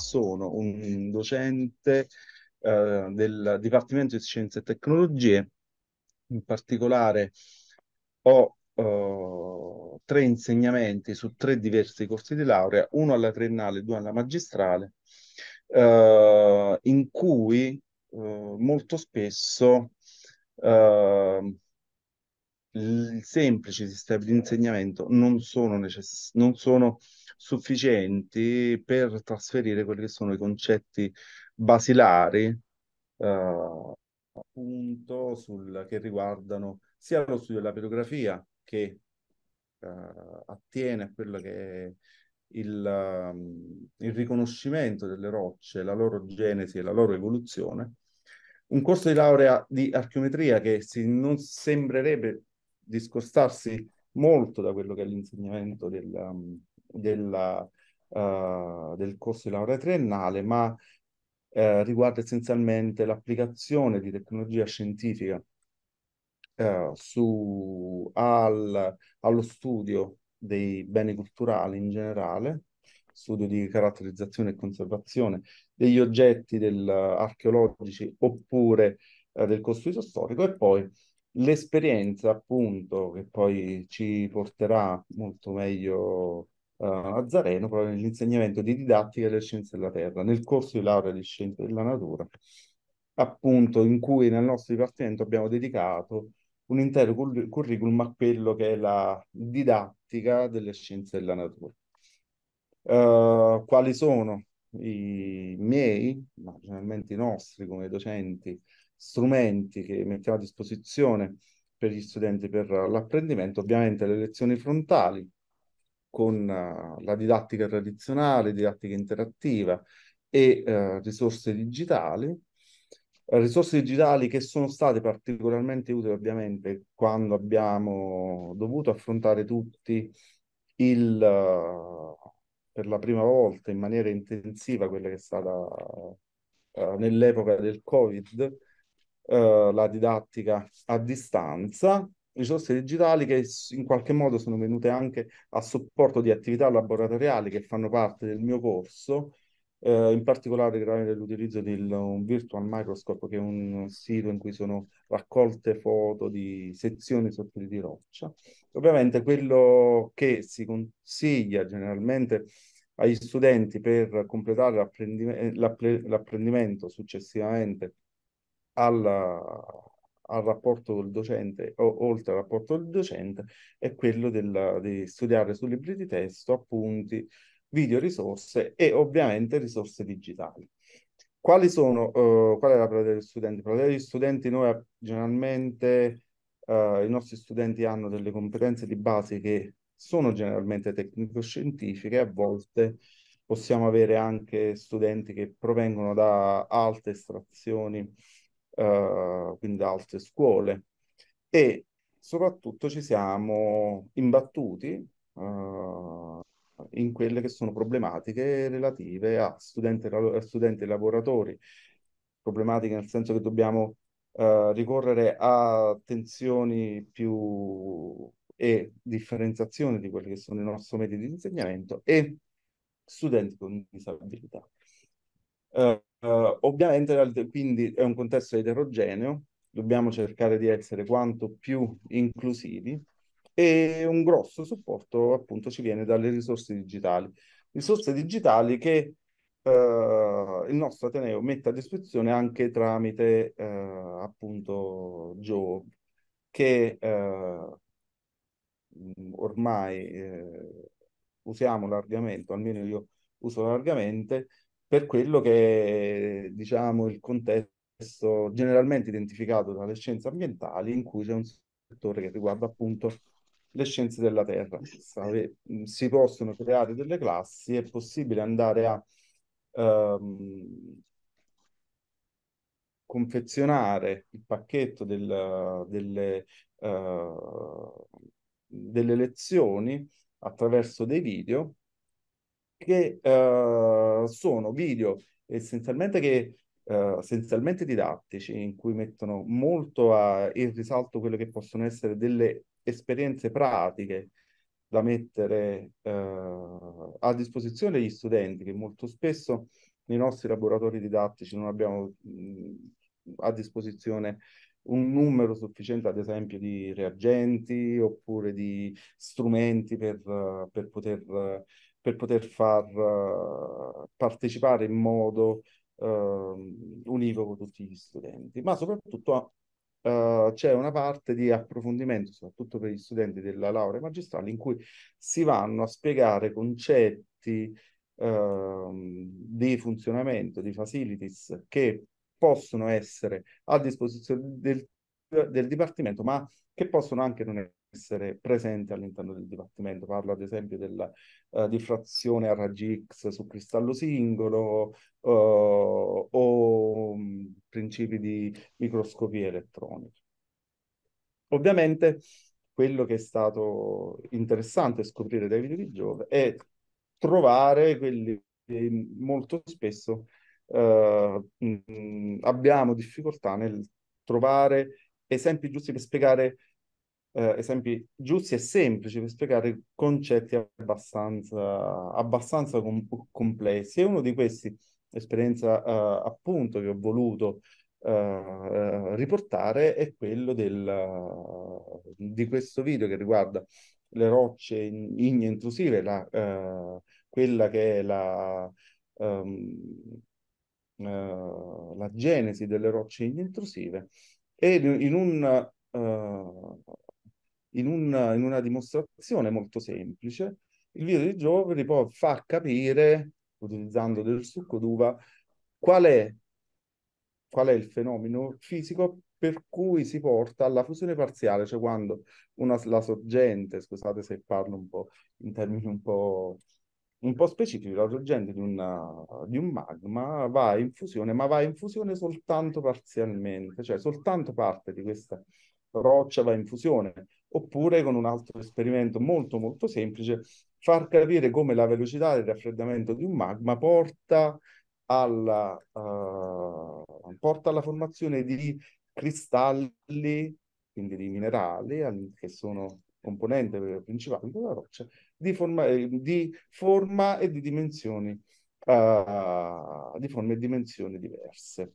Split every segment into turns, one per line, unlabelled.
sono un docente eh, del Dipartimento di Scienze e Tecnologie, in particolare ho eh, tre insegnamenti su tre diversi corsi di laurea, uno alla triennale e due alla magistrale, eh, in cui eh, molto spesso Uh, semplici sistemi di insegnamento non sono, necess- non sono sufficienti per trasferire quelli che sono i concetti basilari eh, appunto sul, che riguardano sia lo studio della pedografia che eh, attiene a quello che è il, ehm, il, riconoscimento delle rocce, la loro genesi e la loro evoluzione, un corso di laurea di archeometria che si, non sembrerebbe discostarsi molto da quello che è l'insegnamento della, um, della, uh, del corso di laurea triennale, ma eh, riguarda essenzialmente l'applicazione di tecnologia scientifica eh, su, al, allo studio dei beni culturali in generale, studio di caratterizzazione e conservazione degli oggetti del, uh, archeologici oppure eh, del costruito storico e poi l'esperienza appunto che poi ci porterà molto meglio uh, a Zareno proprio nell'insegnamento di didattica delle scienze della terra nel corso di laurea di scienze della natura appunto in cui nel nostro dipartimento abbiamo dedicato un intero cur- curriculum a quello che è la didattica delle scienze della natura uh, quali sono i miei ma generalmente i nostri come docenti strumenti che mettiamo a disposizione per gli studenti per l'apprendimento, ovviamente le lezioni frontali con eh, la didattica tradizionale, didattica interattiva e uh, risorse digitali, risorse digitali che sono state particolarmente utili ovviamente quando abbiamo dovuto affrontare tutti il, eh, per la prima volta in maniera intensiva quella che è stata uh, nell'epoca del Covid eh, la didattica a distanza, risorse digitali che in qualche modo sono venute anche a supporto di attività laboratoriali che fanno parte del mio corso, eh, in particolare grazie all'utilizzo di un virtual microscope che è un sito in cui sono raccolte foto di sezioni sottili di roccia. Ovviamente quello che si consiglia generalmente agli studenti per completare eh, l'apprendimento successivamente alla, al rapporto col docente o oltre al rapporto col docente è quello della, di studiare su libri di testo, appunti, video risorse e ovviamente risorse digitali. Quali sono, eh, qual è la pratica degli studenti? La pratica degli studenti noi generalmente, eh, i nostri studenti hanno delle competenze di base che sono generalmente tecnico-scientifiche, a volte possiamo avere anche studenti che provengono da alte estrazioni eh, quindi da altre scuole. E soprattutto ci siamo imbattuti eh, in quelle che sono problematiche relative a studenti, a studenti e lavoratori, problematiche nel senso che dobbiamo eh, ricorrere a tensioni più e differenziazione di quelli che sono i nostri metodi di insegnamento e studenti con disabilità. Eh, eh, ovviamente quindi è un contesto eterogeneo, dobbiamo cercare di essere quanto più inclusivi e un grosso supporto appunto ci viene dalle risorse digitali. Risorse digitali che eh, il nostro Ateneo mette a disposizione anche tramite eh, appunto Joe, che eh, ormai eh, usiamo largamente, almeno io uso largamente, per quello che è, diciamo, il contesto generalmente identificato dalle scienze ambientali in cui c'è un settore che riguarda appunto le scienze della Terra. Si possono creare delle classi, è possibile andare a ehm, confezionare il pacchetto del, delle, eh, delle lezioni attraverso dei video che uh, sono video essenzialmente, che, uh, essenzialmente didattici, in cui mettono molto a, in risalto quelle che possono essere delle esperienze pratiche da mettere uh, a disposizione degli studenti, che molto spesso nei nostri laboratori didattici non abbiamo mh, mm, a disposizione un numero sufficiente, ad esempio, di reagenti oppure di strumenti per, per poter per poter far uh, partecipare in modo uh, univoco tutti gli studenti, ma soprattutto uh, c'è una parte di approfondimento, soprattutto per gli studenti della laurea magistrale, in cui si vanno a spiegare concetti ehm, di funzionamento, di facilities che possono essere a disposizione del, del Dipartimento, ma che possono anche non essere essere presente all'interno del dipartimento. Parlo ad esempio della uh, diffrazione a raggi X su cristallo singolo uh, o um, principi di microscopia elettronica. Ovviamente quello che è stato interessante scoprire dai video di Giove è trovare quelli che molto spesso uh, eh, mh, mm, abbiamo difficoltà nel trovare esempi giusti per spiegare eh, esempi giusti e semplici per spiegare concetti abbastanza, abbastanza com- complessi. E uno di questi, esperienza eh, appunto che ho voluto eh, riportare, è quello del, di questo video che riguarda le rocce igne intrusive, la, eh, quella che è la, um, la genesi delle rocce igne intrusive. E in un Uh, in, un, in una dimostrazione molto semplice, il video dei giovani può far capire, utilizzando del succo d'uva, qual è, qual è il fenomeno fisico per cui si porta alla fusione parziale, cioè quando una, la sorgente, scusate se parlo un po' in termini un po', un po specifici, la sorgente di, una, di, un magma va in fusione, ma va in fusione soltanto parzialmente, cioè soltanto parte di questa roccia va in fusione, oppure con un altro esperimento molto molto semplice, far capire come la velocità del raffreddamento di un magma porta alla, uh, porta alla formazione di cristalli, quindi di minerali, che sono componente principale della roccia, di forma, eh, di forma e di dimensioni, uh, di forme e dimensioni diverse.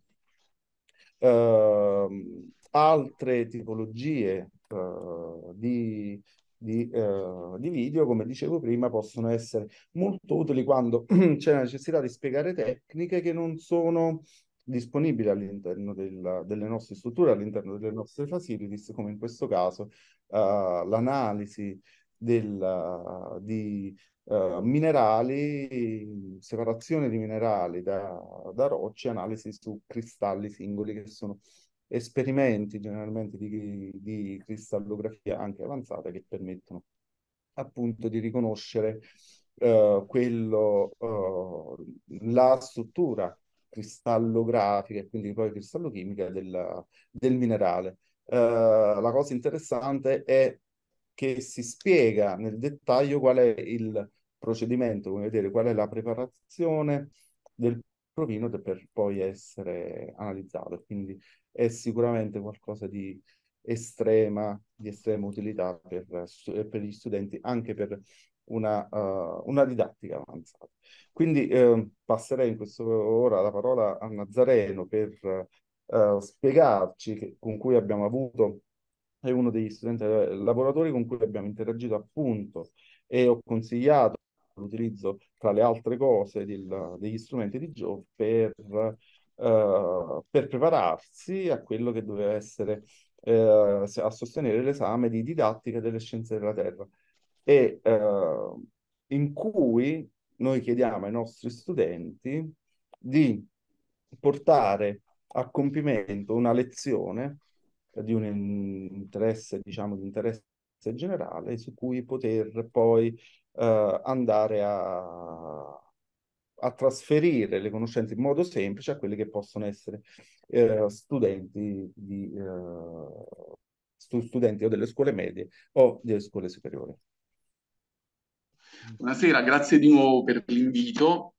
Uh, altre tipologie uh, di, di, uh, di, video, come dicevo prima, possono essere molto utili quando c'è la necessità di spiegare tecniche che non sono disponibili all'interno del, delle nostre strutture, all'interno delle nostre facilities, come in questo caso uh, l'analisi del, di uh, minerali, separazione di minerali da, da rocce, analisi su cristalli singoli che sono esperimenti generalmente di, di cristallografia anche avanzata che permettono appunto di riconoscere uh, quello, uh, la struttura cristallografica e quindi poi cristallochimica del, del minerale. Uh, la cosa interessante è che si spiega nel dettaglio qual è il procedimento, come vedete, qual è la preparazione del provino per poi essere analizzato. Quindi è sicuramente qualcosa di estrema, di estrema utilità per, eh, per gli studenti, anche per una, uh, una didattica avanzata. Quindi uh, passerei in questo ora la parola a Nazareno per uh, spiegarci che, con cui abbiamo avuto è uno degli studenti lavoratori con cui abbiamo interagito appunto e ho consigliato l'utilizzo tra le altre cose del, degli strumenti di Joe per eh, per prepararsi a quello che doveva essere eh, a sostenere l'esame di didattica delle scienze della Terra e eh, in cui noi chiediamo ai nostri studenti di portare a compimento una lezione di un interesse, diciamo, di interesse generale su cui poter poi eh, andare a, a trasferire le conoscenze in modo semplice a quelli che possono essere eh, studenti, di, eh, stu- studenti o delle scuole medie o delle scuole superiori.
Buonasera, grazie di nuovo per l'invito.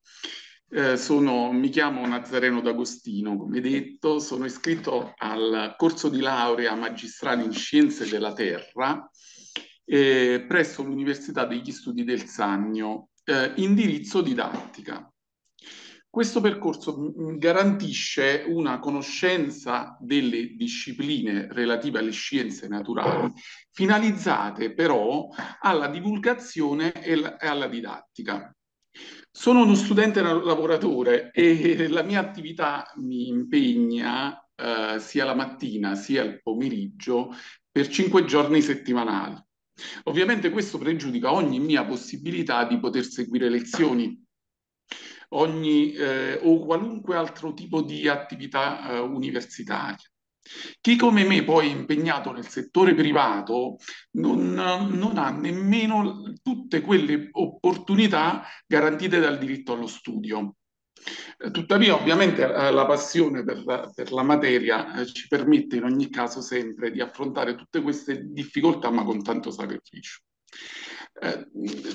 Eh, sono, mi chiamo Nazareno D'Agostino, come detto, sono iscritto al corso di laurea magistrale in Scienze della Terra eh, presso l'Università degli Studi del Sannio eh, indirizzo didattica. Questo percorso mm, mm, garantisce una conoscenza delle discipline relative alle scienze naturali, finalizzate però alla divulgazione e alla didattica. Sono uno studente lavoratore e la mia attività mi impegna eh, sia la mattina sia il pomeriggio per cinque giorni settimanali. Ovviamente questo pregiudica ogni mia possibilità di poter seguire lezioni, ogni, eh, o qualunque altro tipo di attività eh, universitaria. Chi come me poi è impegnato nel settore privato non, non, ha nemmeno tutte quelle opportunità garantite dal diritto allo studio. Tuttavia, ovviamente, eh, la passione per, per, la materia eh, ci permette in ogni caso sempre di affrontare tutte queste difficoltà, ma con tanto sacrificio. Eh,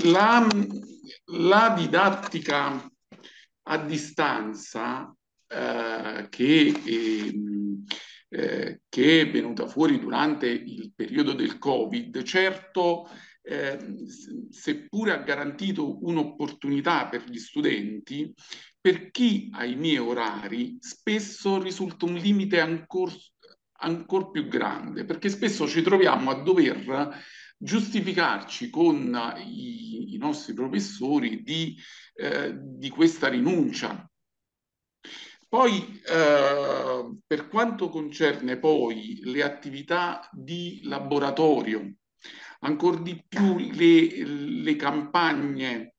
la, la didattica a distanza eh, che, ehm, eh, che, è venuta fuori durante il periodo del Covid, certo eh, seppure ha garantito un'opportunità per gli studenti, per chi ai miei orari spesso risulta un limite ancora ancora più grande, perché spesso ci troviamo a dover giustificarci con i, i nostri professori di, eh, di, questa rinuncia. Poi, eh, per quanto concerne poi le attività di laboratorio, ancora di più le, le campagne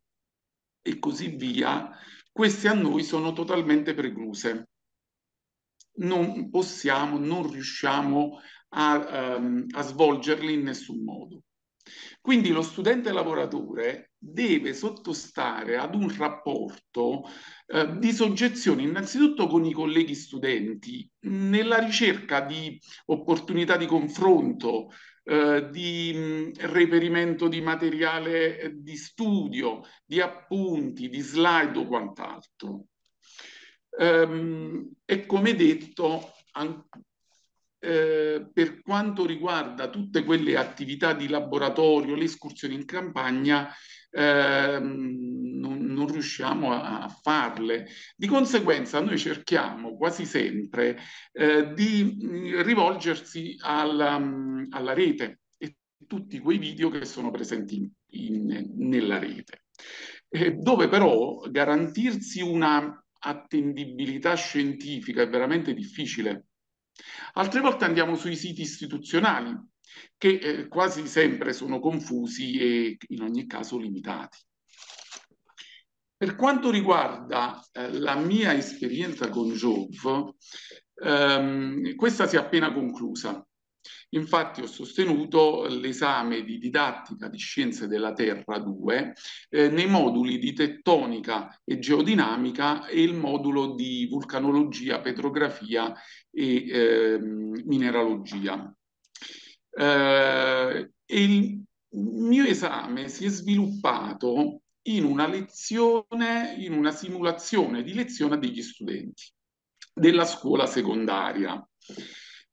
e così via, queste a noi sono totalmente precluse. Non possiamo, non riusciamo a, um, a svolgerle in nessun modo. Quindi lo studente lavoratore deve sottostare ad un rapporto eh, di soggezione innanzitutto con i colleghi studenti nella ricerca di opportunità di confronto, eh, di mh, reperimento di materiale eh, di studio, di appunti, di slide o quant'altro. Ehm, e come detto, eh, per quanto riguarda tutte quelle attività di laboratorio, le escursioni in campagna, ehm, non, non riusciamo a, farle. Di conseguenza noi cerchiamo quasi sempre eh, di mm, rivolgersi alla, mm, alla rete e tutti quei video che sono presenti in, in, nella rete, eh, dove però garantirsi una attendibilità scientifica è veramente difficile. Altre volte andiamo sui siti istituzionali, che eh, quasi sempre sono confusi e in ogni caso limitati. Per quanto riguarda eh, la mia esperienza con Jove, ehm, questa si è appena conclusa. Infatti ho sostenuto l'esame di didattica di scienze della Terra 2 eh, nei moduli di tettonica e geodinamica e il modulo di vulcanologia, petrografia e eh, mineralogia. Eh, e il mio esame si è sviluppato in una lezione, in una simulazione di lezione degli studenti della scuola secondaria.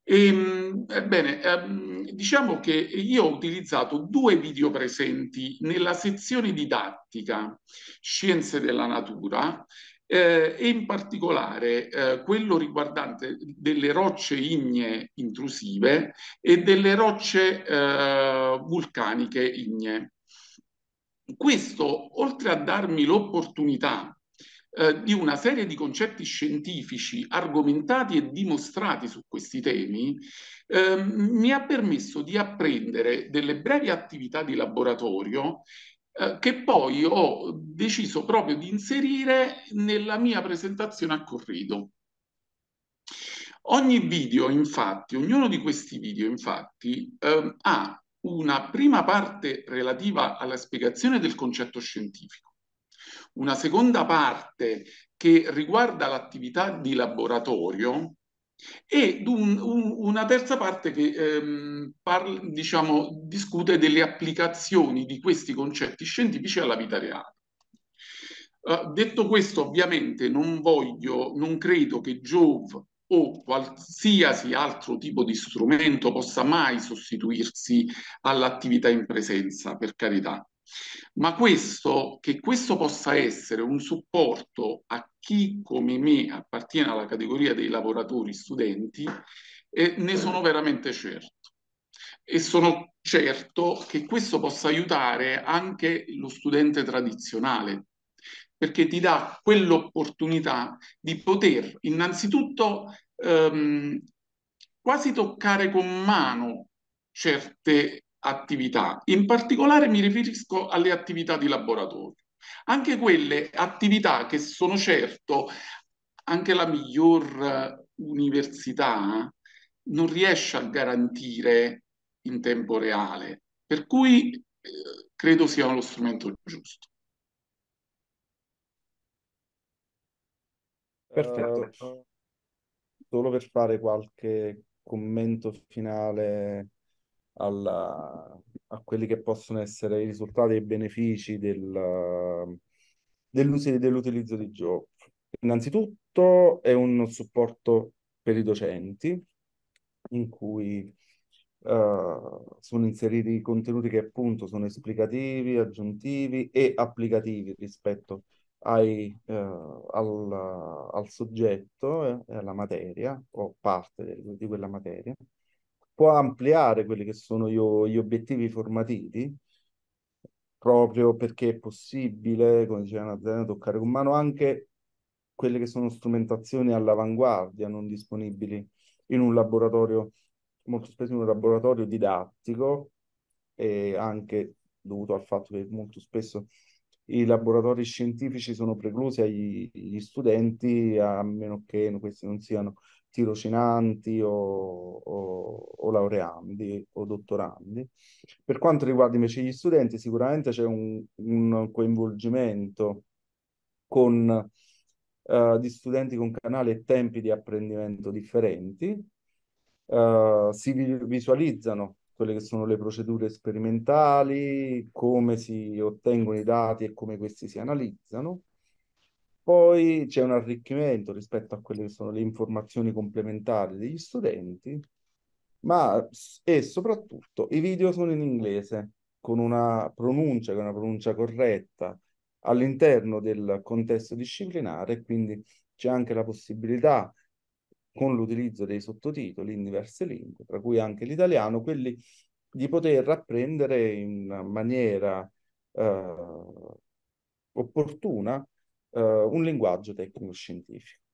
E, ehm, ebbene, ehm, diciamo che io ho utilizzato due video presenti nella sezione didattica Scienze della Natura eh, e in particolare eh, quello riguardante delle rocce ignee intrusive e delle rocce eh, vulcaniche ignee questo, oltre a darmi l'opportunità eh, di una serie di concetti scientifici argomentati e dimostrati su questi temi, eh, mi ha permesso di apprendere delle brevi attività di laboratorio eh, che poi ho deciso proprio di inserire nella mia presentazione a corredo. Ogni video, infatti, ognuno di questi video, infatti, ehm, ha una prima parte relativa alla spiegazione del concetto scientifico, una seconda parte che riguarda l'attività di laboratorio ed un, un, una terza parte che ehm, parla, diciamo, discute delle applicazioni di questi concetti scientifici alla vita reale. Uh, detto questo, ovviamente non voglio, non credo che Jove o qualsiasi altro tipo di strumento possa mai sostituirsi all'attività in presenza, per carità. Ma questo, che questo possa essere un supporto a chi come me appartiene alla categoria dei lavoratori studenti, eh, ne certo. sono veramente certo. E sono certo che questo possa aiutare anche lo studente tradizionale, perché ti dà quell'opportunità di poter innanzitutto ehm, quasi toccare con mano certe attività. In particolare mi riferisco alle attività di laboratorio. Anche quelle attività che sono certo anche la miglior università non riesce a garantire in tempo reale, per cui eh, credo sia lo strumento giusto.
Perfetto. Uh, solo per fare qualche commento finale alla, a quelli che possono essere i risultati e i benefici del, dell'uso, dell'utilizzo di Joe. Innanzitutto è un supporto per i docenti in cui uh, sono inseriti contenuti che appunto sono esplicativi, aggiuntivi e applicativi rispetto a ai, eh, al, al, soggetto e eh, alla materia o parte de, di quella materia, può ampliare quelli che sono gli, gli obiettivi formativi proprio perché è possibile, come diceva Nazarena, toccare con mano anche quelle che sono strumentazioni all'avanguardia non disponibili in un laboratorio, molto spesso in un laboratorio didattico e anche dovuto al fatto che molto spesso i laboratori scientifici sono preclusi agli, agli studenti a meno che questi non siano tirocinanti o, o, o, laureandi o dottorandi. Per quanto riguarda invece gli studenti, sicuramente c'è un, un coinvolgimento con, uh, di studenti con canali e tempi di apprendimento differenti. Uh, si visualizzano quelle che sono le procedure sperimentali, come si ottengono i dati e come questi si analizzano. Poi c'è un arricchimento rispetto a quelle che sono le informazioni complementari degli studenti, ma e soprattutto i video sono in inglese con una pronuncia che è una pronuncia corretta all'interno del contesto disciplinare, quindi c'è anche la possibilità con l'utilizzo dei sottotitoli in diverse lingue, tra cui anche l'italiano, quelli di poter apprendere in maniera eh, opportuna eh, un linguaggio tecnico-scientifico.